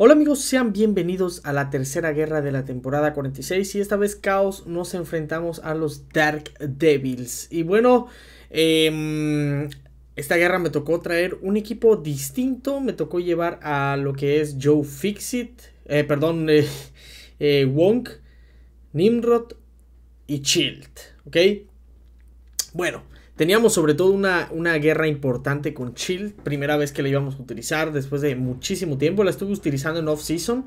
Hola amigos, sean bienvenidos a la tercera guerra de la temporada 46 y esta vez Caos nos enfrentamos a los Dark Devils. Y bueno, em, esta guerra me tocó traer un equipo distinto, me tocó llevar a lo que es Joe Fixit, eh, perdón, eh, eh, Wonk, Nimrod y Child, ¿ok? Bueno, Teníamos sobre todo una, una guerra importante con Chill, primera vez que la íbamos a utilizar después de muchísimo tiempo, la estuve utilizando en off-season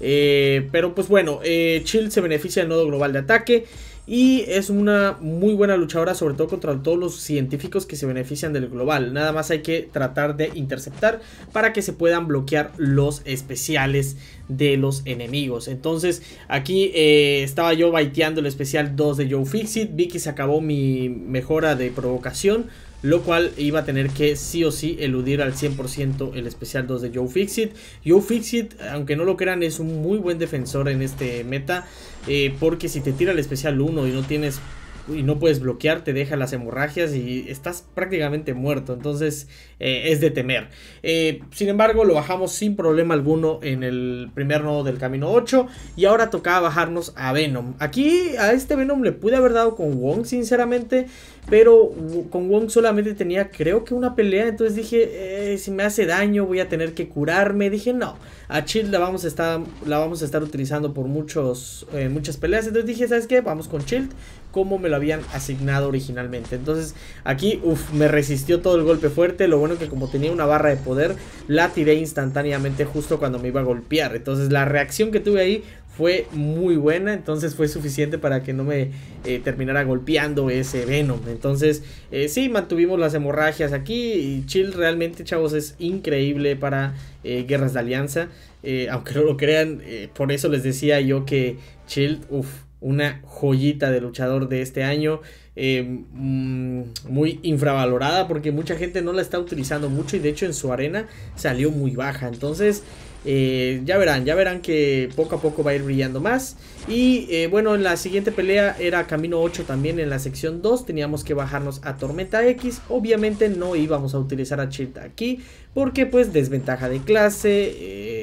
eh, pero pues bueno, eh, Chill se beneficia del nodo global de ataque. Y es una muy buena luchadora, sobre todo contra todos los científicos que se benefician del global. Nada más hay que tratar de interceptar para que se puedan bloquear los especiales de los enemigos. Entonces, aquí eh, estaba yo baiteando el especial 2 de Joe Fixit. Vi que se acabó mi mejora de provocación lo cual iba a tener que sí o sí eludir al 100% el especial 2 de Joe Fixit. Joe Fixit, aunque no lo crean, es un muy buen defensor en este meta, eh, porque si te tira el especial 1 y no tienes y no puedes bloquear, te deja las hemorragias y estás prácticamente muerto. Entonces eh, es de temer. Eh, sin embargo, lo bajamos sin problema alguno en el primer nodo del camino 8. Y ahora tocaba bajarnos a Venom. Aquí a este Venom le pude haber dado con Wong, sinceramente. Pero con Wong solamente tenía creo que una pelea. Entonces dije, eh, si me hace daño voy a tener que curarme. Dije, no, a Chill la vamos a estar, la vamos a estar utilizando por muchos, muchas peleas. Entonces dije, ¿sabes qué? Vamos con Chill como me lo habían asignado originalmente. Entonces aquí, uff, me resistió todo el golpe fuerte. Lo bueno que como tenía una barra de poder, la tiré instantáneamente justo cuando me iba a golpear. Entonces la reacción que tuve ahí fue muy buena, entonces fue suficiente para que no me eh, terminara golpeando ese Venom. Entonces, eh, sí, mantuvimos las hemorragias aquí y Chill realmente, chavos, es increíble para eh, guerras de alianza. aunque no lo crean, por eso les decía yo que Chill, uff, una joyita de luchador de este año, eh, mm, muy infravalorada porque mucha gente no la está utilizando mucho y de hecho en su arena salió muy baja. Entonces eh, ya verán, ya verán que poco a poco va a ir brillando más. Y eh, bueno, en la siguiente pelea era camino 8 también en la sección 2. Teníamos que bajarnos a Tormenta X. Obviamente no íbamos a utilizar a Child aquí. Porque pues desventaja de clase. Eh,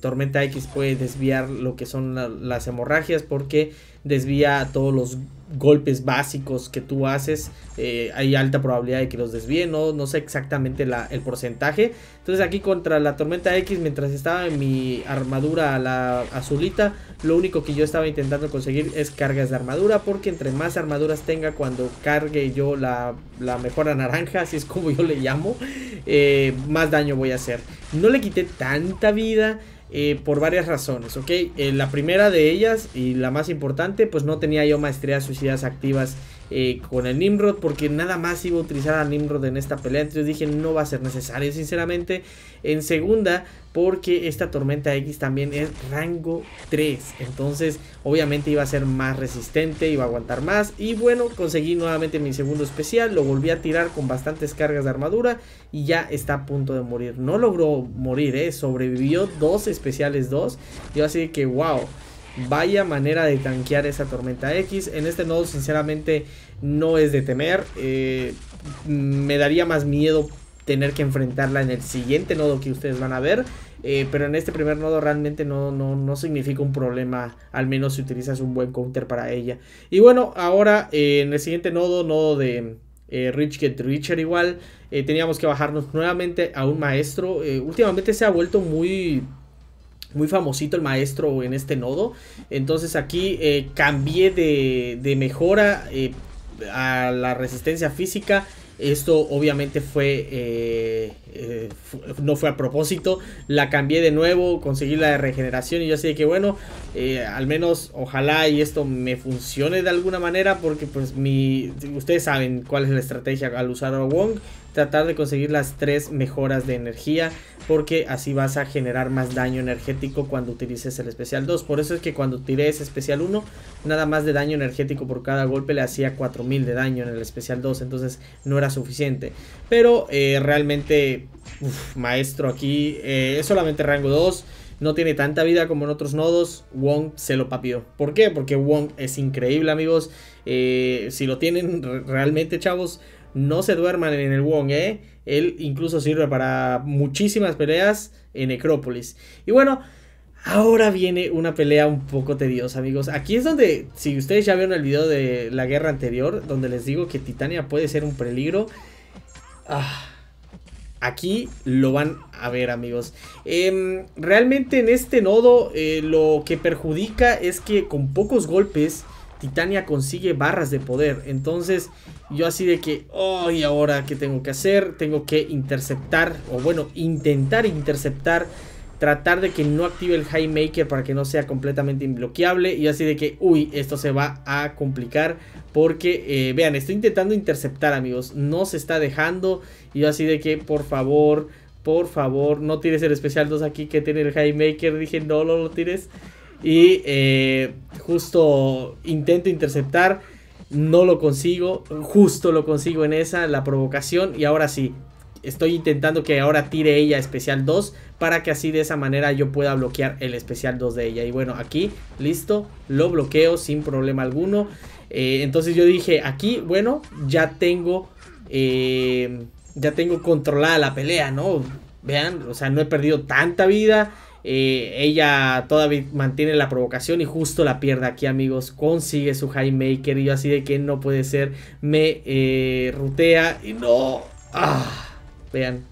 Tormenta X puede desviar lo que son las hemorragias. Porque desvía a todos los golpes básicos que tú haces, eh, hay alta probabilidad de que los desvíen, no, no sé exactamente la, el porcentaje. Entonces aquí contra la tormenta X, mientras estaba en mi armadura la azulita, lo único que yo estaba intentando conseguir es cargas de armadura, porque entre más armaduras tenga cuando cargue yo la, la mejora naranja, así es como yo le llamo, eh, más daño voy a hacer. No le quité tanta vida. Eh, por varias razones, ¿ok? Eh, la primera de ellas y la más importante, pues no tenía yo maestrías suicidas activas eh, con el Nimrod porque nada más iba a utilizar a Nimrod en esta pelea. Entonces dije, no va a ser necesario, sinceramente. En segunda, porque esta tormenta X también es rango 3. Entonces, obviamente iba a ser más resistente, iba a aguantar más. Y bueno, conseguí nuevamente mi segundo especial. Lo volví a tirar con bastantes cargas de armadura y ya está a punto de morir. No logró morir, ¿eh? sobrevivió dos especiales, dos. Yo así que, wow. Vaya manera de tanquear esa tormenta X. En este nodo, sinceramente, no es de temer. Eh, me daría más miedo tener que enfrentarla en el siguiente nodo que ustedes van a ver. Eh, pero en este primer nodo realmente no, no, significa un problema, al menos si utilizas un buen counter para ella. Y bueno, ahora eh, en el siguiente nodo, nodo de Rich Get Richer igual, teníamos que bajarnos nuevamente a un maestro. últimamente se ha vuelto muy muy famosito el maestro en este nodo. Entonces aquí eh, cambié de, de mejora eh, a la resistencia física. Esto obviamente fue, eh, no fue a propósito, la cambié de nuevo, conseguí la de regeneración y yo sé que bueno, al menos ojalá y esto me funcione de alguna manera porque pues mi, ustedes saben cuál es la estrategia al usar a Wong, tratar de conseguir las tres mejoras de energía porque así vas a generar más daño energético cuando utilices el especial 2. Por eso es que cuando tiré ese especial 1, nada más de daño energético por cada golpe le hacía 4000 de daño en el especial 2, entonces no era suficiente. Pero eh, realmente, maestro aquí, eh, es solamente rango 2. No tiene tanta vida como en otros nodos. Wong se lo papió. ¿Por qué? Porque Wong es increíble, amigos. Eh, si lo tienen realmente, chavos, no se duerman en el Wong, ¿eh? Él incluso sirve para muchísimas peleas en Necrópolis. Y bueno, Ahora viene una pelea un poco tediosa, amigos. Aquí es donde, si ustedes ya vieron el video de la guerra anterior, donde les digo que Titania puede ser un peligro. Ah, aquí lo van a ver, amigos. Em, realmente en este nodo eh, lo que perjudica es que con pocos golpes Titania consigue barras de poder. Entonces yo así de que, oh, ahora qué tengo que hacer? Tengo que interceptar, o bueno, intentar interceptar, tratar de que no active el High Maker para que no sea completamente inbloqueable. Y así de que, uy, esto se va a complicar porque, eh, vean, estoy intentando interceptar, amigos. No se está dejando. Y yo así de que, por favor, por favor, no tires el especial 2 aquí que tiene el High Maker. Dije, no, no lo tires. Y... Eh, justo intento interceptar, no lo consigo, justo lo consigo en esa, la provocación y ahora sí, estoy intentando que ahora tire ella especial 2 para que así de esa manera yo pueda bloquear el especial 2 de ella. Y bueno, aquí, listo, lo bloqueo sin problema alguno. Eh, entonces yo dije, aquí, bueno, ya tengo, eh, ya tengo controlada la pelea, ¿no? Vean, o sea, no he perdido tanta vida. Eh, ella todavía mantiene la provocación y justo la pierde aquí, amigos. Consigue su Highmaker y yo así de que no puede ser. Me eh, rutea y no. Ah, vean.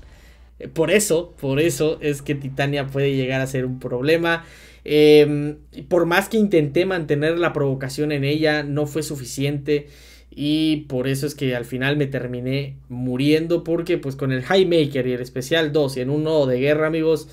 Eh, por eso, por eso es que Titania puede llegar a ser un problema. Em, por más que intenté mantener la provocación en ella, no fue suficiente. Y por eso es que al final me terminé muriendo. Porque pues con el Highmaker y el especial 2 y en un nodo de guerra, amigos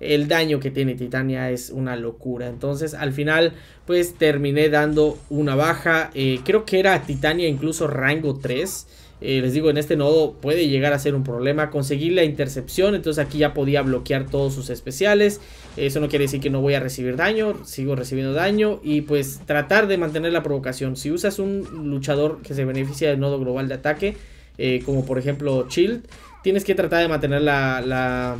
el daño que tiene Titania es una locura. Entonces al final pues terminé dando una baja. Eh, creo que era Titania incluso rango 3. Eh, les digo, en este nodo puede llegar a ser un problema. Conseguí la intercepción, entonces aquí ya podía bloquear todos sus especiales. Eso no quiere decir que no voy a recibir daño, sigo recibiendo daño. Y pues tratar de mantener la provocación. Si usas un luchador que se beneficia del nodo global de ataque, eh, como por ejemplo Shield, tienes que tratar de mantener la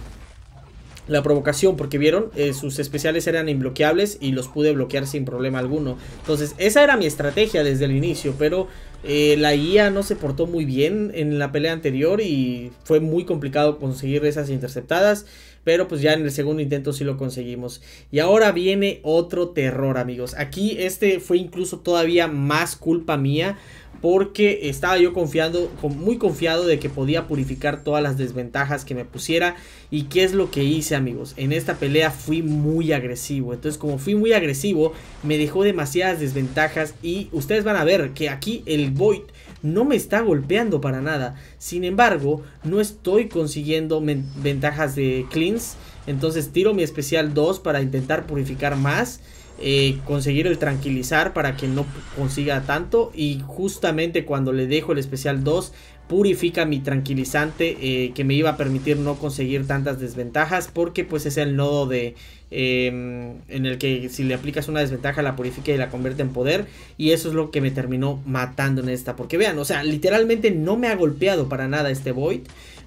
la provocación, porque vieron, eh, sus especiales eran inbloqueables y los pude bloquear sin problema alguno. Entonces, esa era mi estrategia desde el inicio, pero eh, la guía no se portó muy bien en la pelea anterior y fue muy complicado conseguir esas interceptadas, pero pues ya en el segundo intento sí lo conseguimos. Y ahora viene otro terror, amigos. Aquí este fue incluso todavía más culpa mía porque estaba yo confiando, muy confiado de que podía purificar todas las desventajas que me pusiera. ¿Y qué es lo que hice amigos? En esta pelea fui muy agresivo, entonces como fui muy agresivo me dejó demasiadas desventajas y ustedes van a ver que aquí el Void no me está golpeando para nada. Sin embargo, no estoy consiguiendo ventajas de cleans, entonces tiro mi especial 2 para intentar purificar más. Eh, conseguir el tranquilizar para que no consiga tanto. Y justamente cuando le dejo el especial 2, purifica mi tranquilizante eh, que me iba a permitir no conseguir tantas desventajas porque pues es el nodo de em, en el que si le aplicas una desventaja la purifica y la convierte en poder y eso es lo que me terminó matando en esta porque vean o sea literalmente no me ha golpeado para nada este void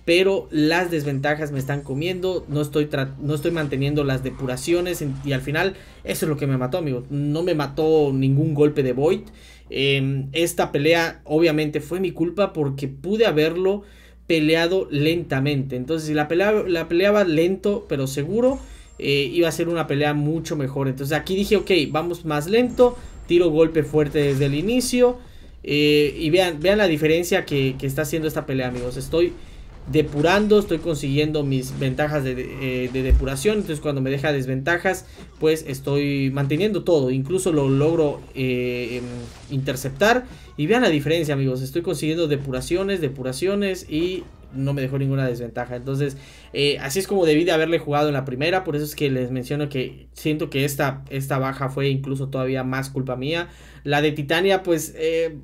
pero las desventajas me están comiendo, no estoy, no estoy manteniendo las depuraciones y al final eso es lo que me mató, amigo. No me mató ningún golpe de Void. Em, esta pelea obviamente fue mi culpa porque pude haberlo peleado lentamente. Entonces si la, pelea, peleaba lento pero seguro, eh, iba a ser una pelea mucho mejor. Entonces aquí dije, ok, vamos más lento, tiro golpe fuerte desde el inicio. Eh, y vean, vean la diferencia que está haciendo esta pelea, amigos. Estoy depurando, estoy consiguiendo mis ventajas eh, de, depuración, entonces cuando me deja desventajas, pues estoy manteniendo todo, incluso lo logro eh, em, interceptar y vean la diferencia amigos, estoy consiguiendo depuraciones, depuraciones y no me dejó ninguna desventaja. Entonces, eh, así es como debí de haberle jugado en la primera. Por eso es que les menciono que siento que esta, esta baja fue incluso todavía más culpa mía. La de Titania, pues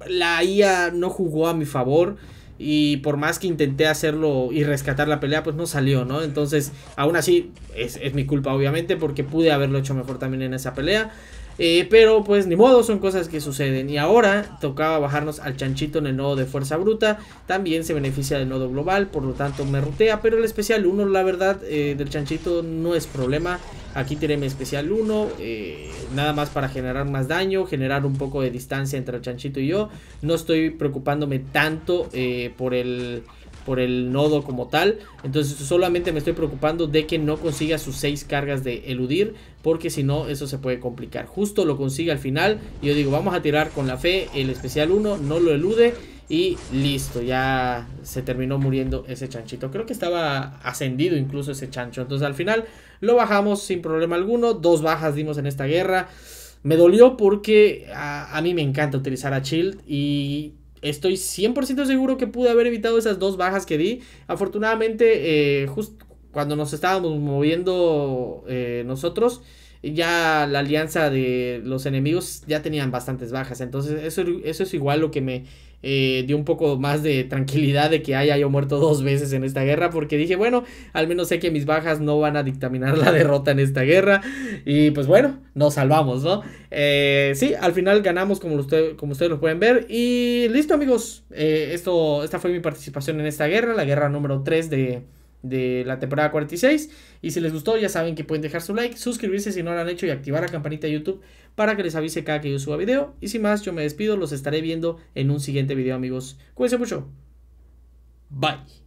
la IA no jugó a mi favor y por más que intenté hacerlo y rescatar la pelea, pues no salió, ¿no? Entonces, aún así, es, es mi culpa obviamente porque pude haberlo hecho mejor también en esa pelea. Eh, pero pues ni modo, son cosas que suceden. Y ahora tocaba bajarnos al chanchito en el nodo de fuerza bruta. También se beneficia del nodo global, por lo tanto me rutea. Pero el especial 1, la verdad, eh, del chanchito no es problema. Aquí tiene mi especial 1, eh, nada más para generar más daño, generar un poco de distancia entre el chanchito y yo. No estoy preocupándome tanto por el por el nodo como tal. Entonces solamente me estoy preocupando de que no consiga sus 6 cargas de eludir. Porque si no, eso se puede complicar. Justo lo consigue al final. Y yo digo, vamos a tirar con la fe el especial 1. No lo elude. Y listo, ya se terminó muriendo ese chanchito. Creo que estaba ascendido incluso ese chancho. Entonces al final lo bajamos sin problema alguno. Dos bajas dimos en esta guerra. Me dolió porque a, mí me encanta utilizar a Shield y Estoy 100% seguro que pude haber evitado esas dos bajas que di. Afortunadamente, eh, justo cuando nos estábamos moviendo eh, nosotros, ya la alianza de los enemigos ya tenían bastantes bajas. Entonces eso, es igual lo que me eh, dio un poco más de tranquilidad de que haya yo muerto dos veces en esta guerra. Porque dije, bueno, al menos sé que mis bajas no van a dictaminar la derrota en esta guerra. Y pues bueno, nos salvamos, ¿no? Eh, sí, al final ganamos como, usted, como ustedes lo pueden ver. Y listo amigos, eh, esto, esta fue mi participación en esta guerra, la guerra número 3 de de la temporada 46. Y si les gustó, ya saben que pueden dejar su like, suscribirse si no lo han hecho y activar la campanita de YouTube para que les avise cada que yo suba video. Y sin más, yo me despido, los estaré viendo en un siguiente video, amigos. Cuídense mucho. Bye.